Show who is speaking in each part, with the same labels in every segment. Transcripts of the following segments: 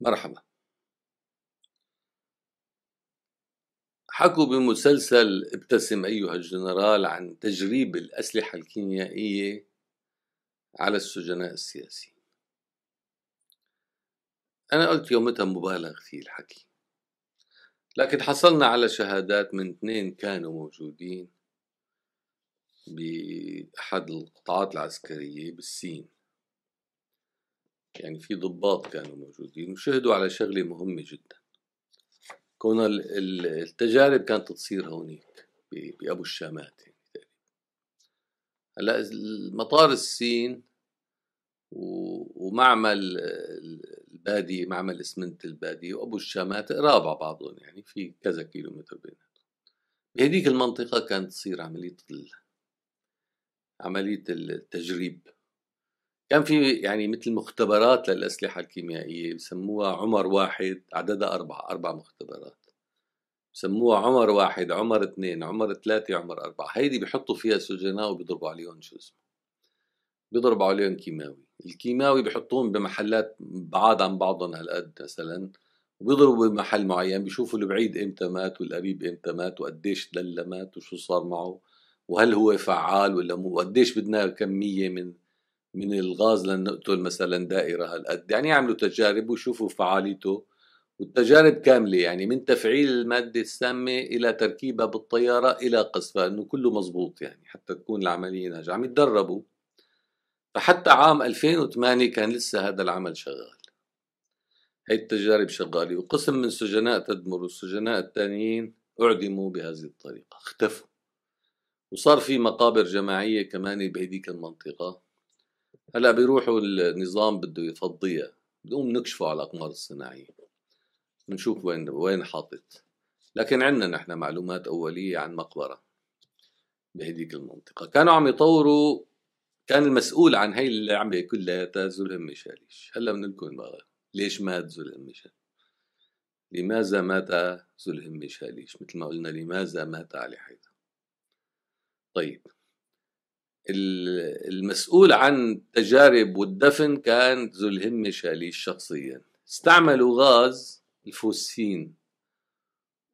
Speaker 1: مرحبا حكوا بمسلسل ابتسم أيها الجنرال عن تجريب الأسلحة الكيميائية على السجناء السياسيين أنا قلت يومتها مبالغ فيه الحكي لكن حصلنا على شهادات من اثنين كانوا موجودين بأحد القطاعات العسكرية بالسين يعني في ضباط كانوا موجودين وشهدوا على شغلة مهمة جدا كون التجارب كانت تصير هونيك بأبو الشامات يعني هلا المطار السين ومعمل البادية معمل اسمنت البادية وأبو الشامات قراب على بعضهم يعني في كذا كيلو متر بيناتهم بهديك المنطقة كانت تصير عملية عملية التجريب كان في يعني مثل مختبرات للأسلحة الكيميائية بسموها عمر واحد عددها أربعة أربع مختبرات بسموها عمر واحد عمر اثنين عمر ثلاثة عمر أربعة هيدي بحطوا فيها سجناء وبيضربوا عليهم شو اسمه بيضربوا عليهم كيماوي الكيماوي بحطوهم بمحلات بعاد عن بعضهم هالقد مثلا وبيضربوا بمحل معين بيشوفوا البعيد امتى مات والقريب امتى مات وقديش دلّمات مات وشو صار معه وهل هو فعال ولا مو وقديش بدنا كمية من من الغاز لنقتل مثلا دائره هالقد يعني يعملوا تجارب ويشوفوا فعاليته والتجارب كامله يعني من تفعيل الماده السامه الى تركيبها بالطياره الى قصفها انه كله مزبوط يعني حتى تكون العمليه ناجحه عم يتدربوا فحتى عام 2008 كان لسه هذا العمل شغال هي التجارب شغالة وقسم من سجناء تدمر والسجناء التانيين أعدموا بهذه الطريقة اختفوا وصار في مقابر جماعية كمان بهديك المنطقة هلا بيروحوا النظام بده يفضيها بنقوم نكشفه على الاقمار الصناعيه بنشوف وين وين حاطط لكن عندنا نحن معلومات اوليه عن مقبره بهديك المنطقه كانوا عم يطوروا كان المسؤول عن هي اللعبه كلها زلهم مشاليش هلا بنقول بقى ليش مات زلهم مشاليش لماذا مات زلهم مشاليش مثل ما قلنا لماذا مات علي حيدر طيب المسؤول عن التجارب والدفن كان ذو الهمة شاليش شخصيا استعملوا غاز الفوسين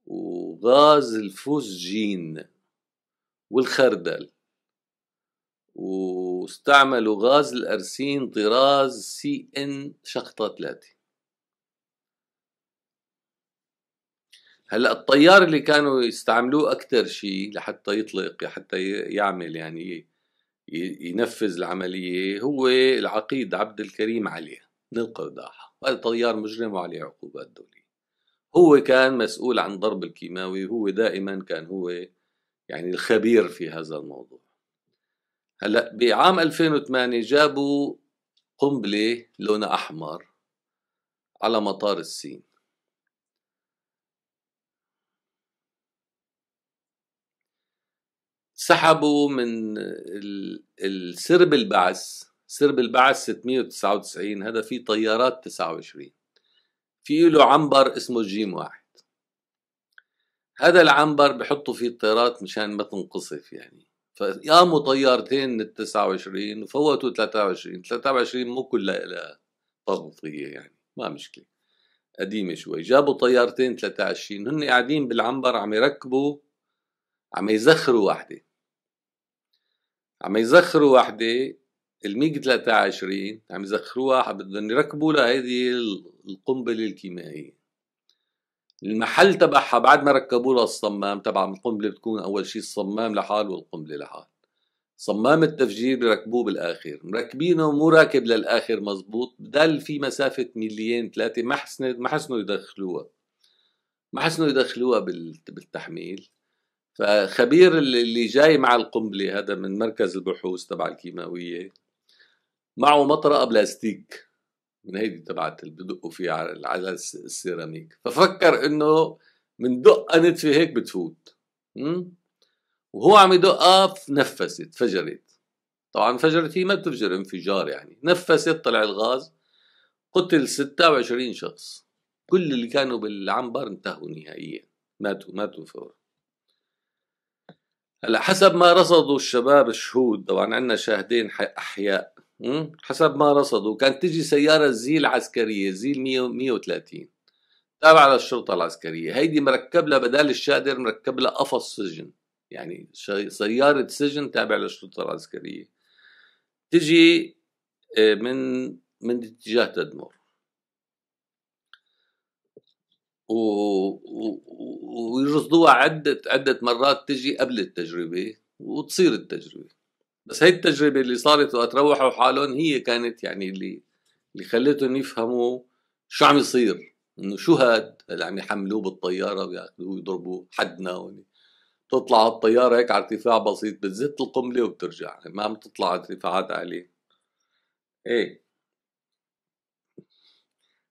Speaker 1: وغاز الفوسجين والخردل واستعملوا غاز الأرسين طراز سي إن شقطة ثلاثة هلا الطيار اللي كانوا يستعملوه اكثر شيء لحتى يطلق حتى يعمل يعني ينفذ العملية هو العقيد عبد الكريم علي من القرداحة وهذا طيار مجرم وعليه عقوبات دولية هو كان مسؤول عن ضرب الكيماوي وهو دائما كان هو يعني الخبير في هذا الموضوع هلا بعام 2008 جابوا قنبلة لونها أحمر على مطار الصين سحبوا من السرب البعث سرب البعث 699 هذا فيه طيارات 29 في له عنبر اسمه جيم واحد هذا العنبر بحطوا فيه الطيارات مشان ما تنقصف يعني فقاموا طيارتين من ال 29 وفوتوا 23 23 مو كلها لها تغطية يعني ما مشكلة قديمة شوي جابوا طيارتين 23 هن قاعدين بالعنبر عم يركبوا عم يزخروا واحدة عم يزخروا وحده الميج 23 عم يزخروها بدهم يركبوا لها هذه القنبله الكيميائيه المحل تبعها بعد ما ركبوا لها الصمام تبع القنبله بتكون اول شيء الصمام لحال والقنبله لحال صمام التفجير بيركبوه بالاخر مركبينه مو راكب للاخر مزبوط بدل في مسافه مليين ثلاثه ما حسنوا ما حسنوا يدخلوها ما حسنوا يدخلوها بالتحميل فخبير اللي جاي مع القنبله هذا من مركز البحوث تبع الكيماويه معه مطرقه بلاستيك من هيدي تبعت اللي بدقوا فيها على السيراميك ففكر انه من دقه نتفه هيك بتفوت وهو عم يدقها آه، نفست فجرت طبعا انفجرت هي ما بتفجر انفجار يعني نفست طلع الغاز قتل 26 شخص كل اللي كانوا بالعنبر انتهوا نهائيا ماتوا ماتوا فورا هلا حسب ما رصدوا الشباب الشهود طبعا عندنا شاهدين احياء حسب ما رصدوا كانت تجي سيارة زيل عسكرية زيل 130 تابعة للشرطة العسكرية هيدي مركب لها بدال الشادر مركب لها قفص سجن يعني سيارة سجن تابعة للشرطة العسكرية تجي آه، من من اتجاه تدمر و... ويرصدوها عدة عدة مرات تجي قبل التجربة وتصير التجربة بس هي التجربة اللي صارت وقت روحوا حالهم هي كانت يعني اللي اللي خلتهم يفهموا شو عم يصير انه شو هاد اللي عم يحملوه بالطيارة وياخذوه ويضربوه حدنا ولي. تطلع الطيارة هيك على ارتفاع بسيط بتزت القنبلة وبترجع ما عم تطلع ارتفاعات عالية ايه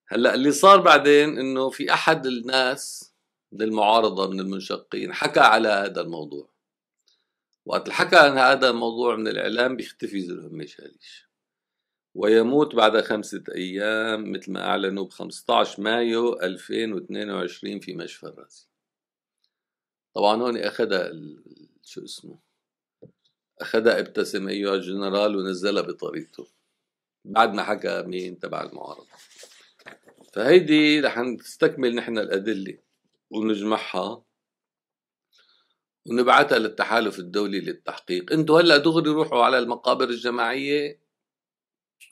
Speaker 1: هلا اللي صار بعدين انه في احد الناس من المعارضه من المنشقين حكى على هذا الموضوع وقت حكى عن هذا الموضوع من الاعلام بيختفي زلهم شاليش ويموت بعد خمسة أيام مثل ما أعلنوا ب 15 مايو 2022 في مشفى الرازي طبعا هون أخذها شو اسمه أخذها ابتسم أيها الجنرال ونزلها بطريقته بعد ما حكى مين تبع المعارضة فهيدي رح نستكمل نحن الأدلة ونجمعها ونبعثها للتحالف الدولي للتحقيق انتوا هلا دغري روحوا على المقابر الجماعية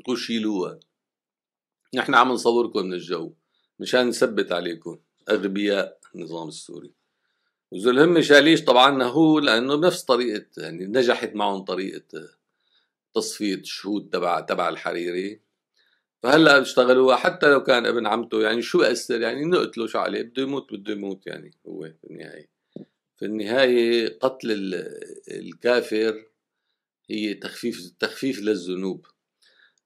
Speaker 1: وشيلوها نحن عم نصوركم من الجو مشان نثبت عليكم أغبياء النظام السوري وذو الهمة شاليش طبعا هو لأنه بنفس طريقة يعني نجحت معهم طريقة تصفية شهود تبع تبع الحريري فهلا اشتغلوها حتى لو كان ابن عمته يعني شو أثر يعني نقتله شو عليه بده يموت بده يموت يعني هو في النهاية في النهاية قتل الكافر هي تخفيف تخفيف للذنوب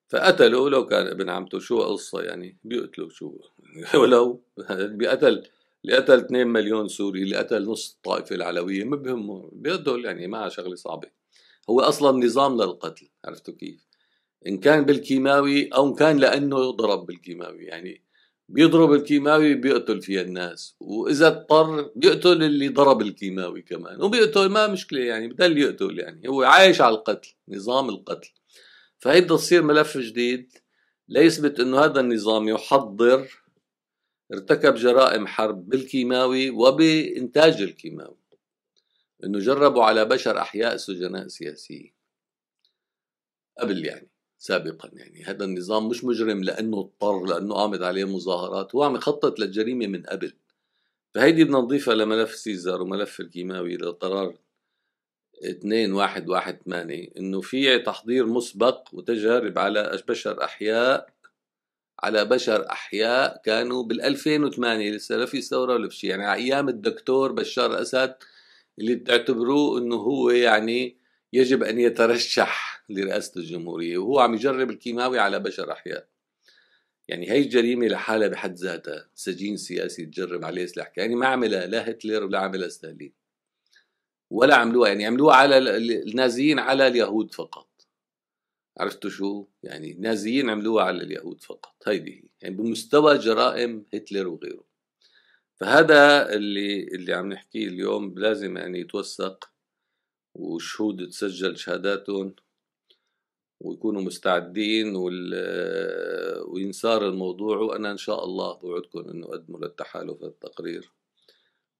Speaker 1: فقتله لو كان ابن عمته شو قصة يعني بيقتله شو ولو بيقتل اللي قتل 2 مليون سوري اللي قتل نص الطائفة العلوية ما بهمه بيقتل يعني ما شغلة صعبة هو أصلا نظام للقتل عرفتوا كيف ان كان بالكيماوي او ان كان لانه ضرب بالكيماوي يعني بيضرب الكيماوي بيقتل فيها الناس واذا اضطر بيقتل اللي ضرب الكيماوي كمان وبيقتل ما مشكله يعني بضل يقتل يعني هو عايش على القتل نظام القتل فهي بدها تصير ملف جديد ليثبت انه هذا النظام يحضر ارتكب جرائم حرب بالكيماوي وبانتاج الكيماوي انه جربوا على بشر احياء سجناء سياسيين قبل يعني سابقا يعني هذا النظام مش مجرم لانه اضطر لانه قامت عليه مظاهرات هو عم يخطط للجريمه من قبل فهيدي بدنا نضيفها لملف سيزار وملف الكيماوي لقرار 2118 انه في تحضير مسبق وتجارب على بشر احياء على بشر احياء كانوا بال 2008 لسه لا في ثوره ولا شيء يعني على ايام الدكتور بشار اسد اللي بتعتبروه انه هو يعني يجب ان يترشح لرئاسة الجمهورية وهو عم يجرب الكيماوي على بشر أحياء يعني هي الجريمه لحالها بحد ذاتها سجين سياسي تجرب عليه سلاح يعني ما عملها لا هتلر ولا عملها ستالين ولا عملوها يعني عملوها على النازيين على اليهود فقط عرفتوا شو؟ يعني النازيين عملوها على اليهود فقط هيدي هي يعني بمستوى جرائم هتلر وغيره فهذا اللي اللي عم نحكيه اليوم لازم يعني يتوثق وشهود تسجل شهاداتهم ويكونوا مستعدين وينصار الموضوع وانا ان شاء الله بوعدكم انه اقدموا للتحالف التقرير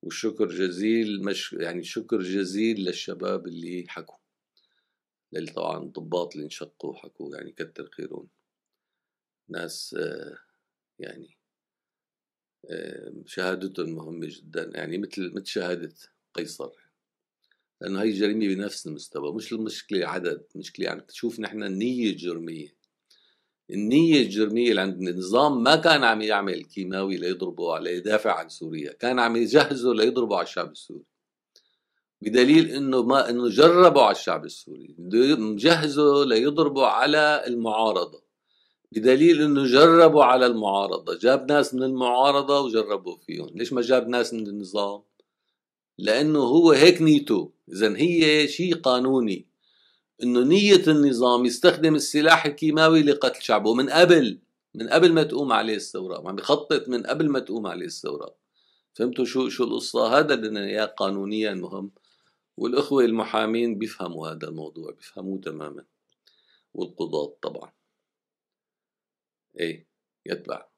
Speaker 1: والشكر جزيل مش يعني شكر جزيل للشباب اللي حكوا اللي طبعا الضباط اللي انشقوا حكوا يعني كتر خيرهم ناس يعني شهادتهم مهمة جدا يعني مثل مثل شهادة قيصر لانه هي جريمة بنفس المستوى مش المشكلة عدد المشكلة يعني تشوف نحن النية الجرمية النية الجرمية اللي عند النظام ما كان عم يعمل كيماوي ليضربه على يدافع عن سوريا كان عم يجهزه ليضربه على الشعب السوري بدليل انه ما انه جربوا على الشعب السوري مجهزه ليضربوا على المعارضه بدليل انه جربوا على المعارضه جاب ناس من المعارضه وجربوا فيهم ليش ما جاب ناس من النظام لأنه هو هيك نيته إذا هي شيء قانوني إنه نية النظام يستخدم السلاح الكيماوي لقتل شعبه من قبل من قبل ما تقوم عليه الثورة عم بخطط من قبل ما تقوم عليه الثورة فهمتوا شو شو القصة هذا اللي بدنا إياه قانونيا مهم والأخوة المحامين بيفهموا هذا الموضوع بيفهموه تماما والقضاة طبعا ايه يتبع